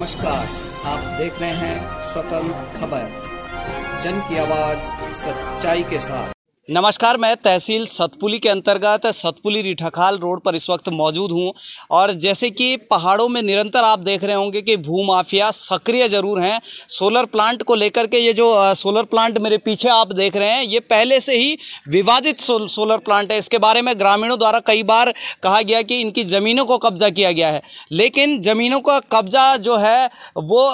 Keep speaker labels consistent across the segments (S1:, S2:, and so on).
S1: नमस्कार आप देख रहे हैं स्वतंत्र खबर जन की आवाज सच्चाई के साथ नमस्कार मैं तहसील सतपुली के अंतर्गत सतपुली रिठाखाल रोड पर इस वक्त मौजूद हूं और जैसे कि पहाड़ों में निरंतर आप देख रहे होंगे कि भू माफिया सक्रिय जरूर हैं सोलर प्लांट को लेकर के ये जो सोलर प्लांट मेरे पीछे आप देख रहे हैं ये पहले से ही विवादित सोलर प्लांट है इसके बारे में ग्रामीणों द्वारा कई बार कहा गया कि इनकी ज़मीनों को कब्जा किया गया है लेकिन ज़मीनों का कब्जा जो है वो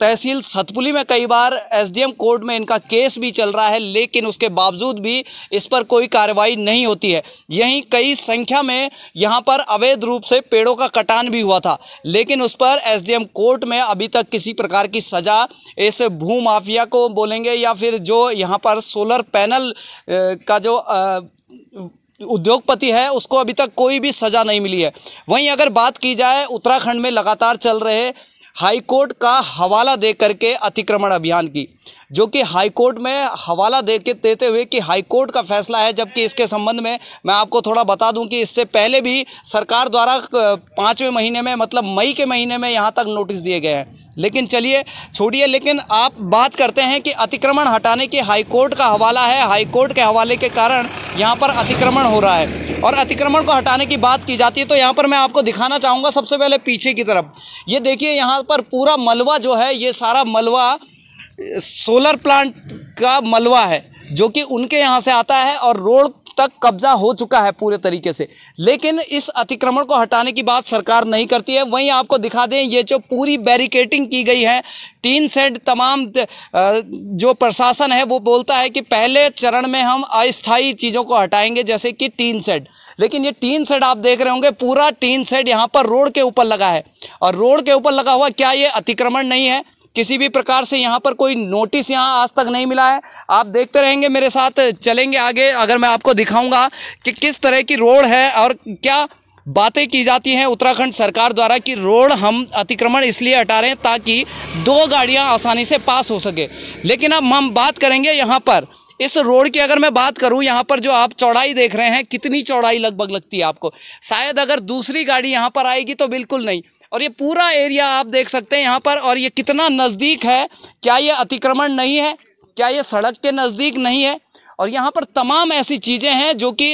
S1: तहसील सतपुली में कई बार एसडीएम कोर्ट में इनका केस भी चल रहा है लेकिन उसके बावजूद भी इस पर कोई कार्रवाई नहीं होती है यहीं कई संख्या में यहाँ पर अवैध रूप से पेड़ों का कटान भी हुआ था लेकिन उस पर एसडीएम कोर्ट में अभी तक किसी प्रकार की सज़ा इस भू माफिया को बोलेंगे या फिर जो यहाँ पर सोलर पैनल का जो आ, उद्योगपति है उसको अभी तक कोई भी सज़ा नहीं मिली है वहीं अगर बात की जाए उत्तराखंड में लगातार चल रहे हाईकोर्ट का हवाला दे करके अतिक्रमण अभियान की जो कि हाईकोर्ट में हवाला दे के देते हुए कि हाईकोर्ट का फैसला है जबकि इसके संबंध में मैं आपको थोड़ा बता दूं कि इससे पहले भी सरकार द्वारा पाँचवें महीने में मतलब मई के महीने में यहाँ तक नोटिस दिए गए हैं लेकिन चलिए छोड़िए लेकिन आप बात करते हैं कि अतिक्रमण हटाने की हाईकोर्ट का हवाला है हाईकोर्ट के हवाले के कारण यहाँ पर अतिक्रमण हो रहा है और अतिक्रमण को हटाने की बात की जाती है तो यहाँ पर मैं आपको दिखाना चाहूँगा सबसे पहले पीछे की तरफ ये देखिए यहाँ पर पूरा मलबा जो है ये सारा मलबा सोलर प्लांट का मलबा है जो कि उनके यहाँ से आता है और रोड तक कब्जा हो चुका है पूरे तरीके से लेकिन इस अतिक्रमण को हटाने की बात सरकार नहीं करती है वहीं आपको दिखा दें ये जो पूरी बैरिकेटिंग की गई है टीन सेड तमाम जो प्रशासन है वो बोलता है कि पहले चरण में हम अस्थायी चीज़ों को हटाएंगे जैसे कि टीन सेड लेकिन ये टीन सेड आप देख रहे होंगे पूरा टीन सेड यहाँ पर रोड के ऊपर लगा है और रोड के ऊपर लगा हुआ क्या ये अतिक्रमण नहीं है किसी भी प्रकार से यहाँ पर कोई नोटिस यहाँ आज तक नहीं मिला है आप देखते रहेंगे मेरे साथ चलेंगे आगे अगर मैं आपको दिखाऊंगा कि किस तरह की रोड है और क्या बातें की जाती हैं उत्तराखंड सरकार द्वारा कि रोड हम अतिक्रमण इसलिए हटा रहे हैं ताकि दो गाड़ियाँ आसानी से पास हो सके लेकिन अब हम बात करेंगे यहाँ पर इस रोड की अगर मैं बात करूं यहाँ पर जो आप चौड़ाई देख रहे हैं कितनी चौड़ाई लगभग लगती है आपको शायद अगर दूसरी गाड़ी यहाँ पर आएगी तो बिल्कुल नहीं और ये पूरा एरिया आप देख सकते हैं यहाँ पर और ये कितना नज़दीक है क्या ये अतिक्रमण नहीं है क्या ये सड़क के नज़दीक नहीं है और यहाँ पर तमाम ऐसी चीज़ें हैं जो कि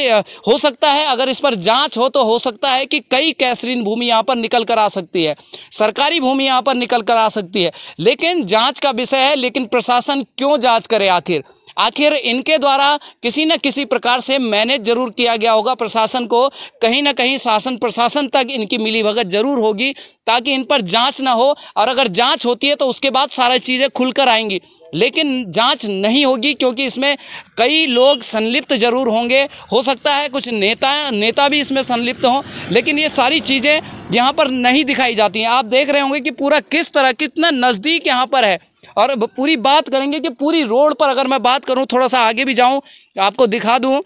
S1: हो सकता है अगर इस पर जांच हो तो हो सकता है कि कई कैसरीन भूमि यहाँ पर निकल कर आ सकती है सरकारी भूमि यहाँ पर निकल कर आ सकती है लेकिन जांच का विषय है लेकिन प्रशासन क्यों जांच करे आखिर आखिर इनके द्वारा किसी न किसी प्रकार से मैनेज जरूर किया गया होगा प्रशासन को कहीं ना कहीं शासन प्रशासन तक इनकी मिलीभगत जरूर होगी ताकि इन पर जांच ना हो और अगर जांच होती है तो उसके बाद सारी चीज़ें खुलकर आएंगी लेकिन जांच नहीं होगी क्योंकि इसमें कई लोग संलिप्त जरूर होंगे हो सकता है कुछ नेता नेता भी इसमें संलिप्त हों लेकिन ये सारी चीज़ें यहाँ पर नहीं दिखाई जाती हैं आप देख रहे होंगे कि पूरा किस तरह कितना नज़दीक यहाँ पर है और पूरी बात करेंगे कि पूरी रोड पर अगर मैं बात करूँ थोड़ा सा आगे भी जाऊँ आपको दिखा दूँ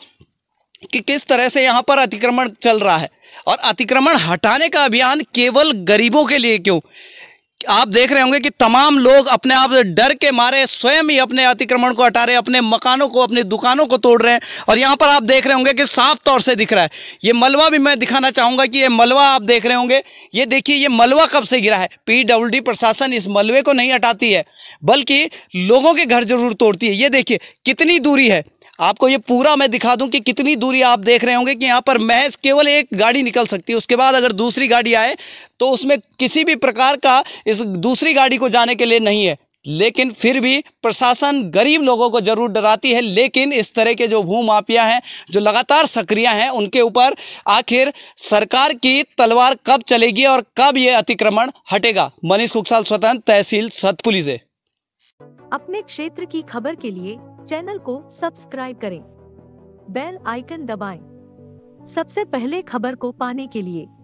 S1: कि किस तरह से यहाँ पर अतिक्रमण चल रहा है और अतिक्रमण हटाने का अभियान केवल गरीबों के लिए क्यों आप देख रहे होंगे कि तमाम लोग अपने आप डर के मारे स्वयं ही अपने अतिक्रमण को हटा रहे अपने मकानों को अपनी दुकानों को तोड़ रहे हैं और यहाँ पर आप देख रहे होंगे कि साफ तौर से दिख रहा है ये मलबा भी मैं दिखाना चाहूँगा कि ये मलबा आप देख रहे होंगे ये देखिए ये मलवा कब से गिरा है पी प्रशासन इस मलबे को नहीं हटाती है बल्कि लोगों के घर जरूर तोड़ती है ये देखिए कितनी दूरी है आपको ये पूरा मैं दिखा दूं कि कितनी दूरी आप देख रहे होंगे कि यहाँ पर महज केवल एक गाड़ी निकल सकती है उसके बाद अगर दूसरी गाड़ी आए तो उसमें किसी भी प्रकार का इस दूसरी गाड़ी को जाने के लिए नहीं है लेकिन फिर भी प्रशासन गरीब लोगों को जरूर डराती है लेकिन इस तरह के जो भू माफिया हैं जो लगातार सक्रिय हैं उनके ऊपर आखिर सरकार की तलवार कब चलेगी और कब ये अतिक्रमण हटेगा मनीष कुकसाल स्वतंत्र तहसील सतपुली से अपने क्षेत्र की खबर के लिए चैनल को सब्सक्राइब करें बेल आइकन दबाएं। सबसे पहले खबर को पाने के लिए